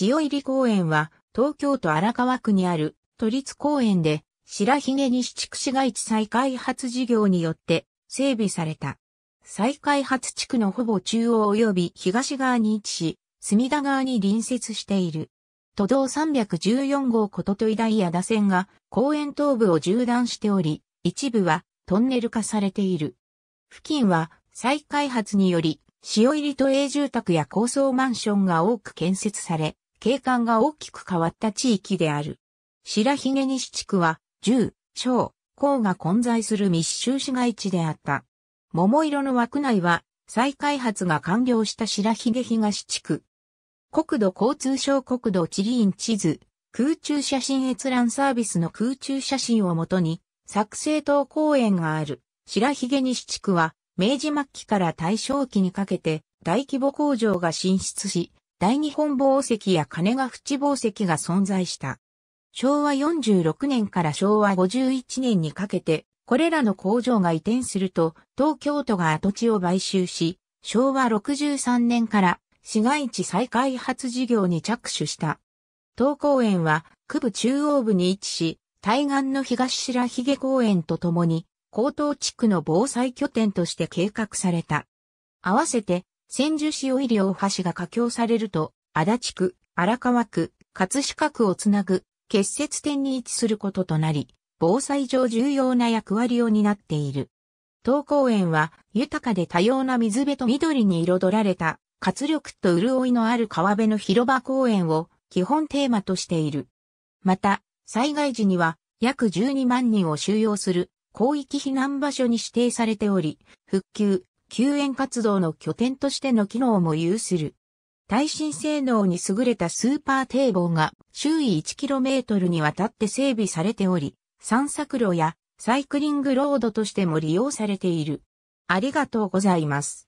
塩入公園は東京都荒川区にある都立公園で白髭西地区市街地再開発事業によって整備された。再開発地区のほぼ中央及び東側に位置し、隅田川に隣接している。都道314号ことといだ。いや打線が公園東部を縦断しており、一部はトンネル化されている。付近は再開発により塩入り都営住宅や高層マンションが多く建設され、景観が大きく変わった地域である。白髭西地区は、住、小、高が混在する密集市街地であった。桃色の枠内は、再開発が完了した白髭東地区。国土交通省国土地理院地図、空中写真閲覧サービスの空中写真をもとに、作成等公園がある、白髭西地区は、明治末期から大正期にかけて大規模工場が進出し、大日本宝石や金ヶ淵宝石が存在した。昭和46年から昭和51年にかけて、これらの工場が移転すると、東京都が跡地を買収し、昭和63年から市街地再開発事業に着手した。東公園は、区部中央部に位置し、対岸の東白髭公園とともに、高等地区の防災拠点として計画された。合わせて、千住市を医療橋が架橋されると、足立区、荒川区、葛飾区をつなぐ結節点に位置することとなり、防災上重要な役割を担っている。東公園は豊かで多様な水辺と緑に彩られた活力と潤いのある川辺の広場公園を基本テーマとしている。また、災害時には約12万人を収容する広域避難場所に指定されており、復旧、救援活動の拠点としての機能も有する。耐震性能に優れたスーパー堤防が周囲 1km にわたって整備されており、散策路やサイクリングロードとしても利用されている。ありがとうございます。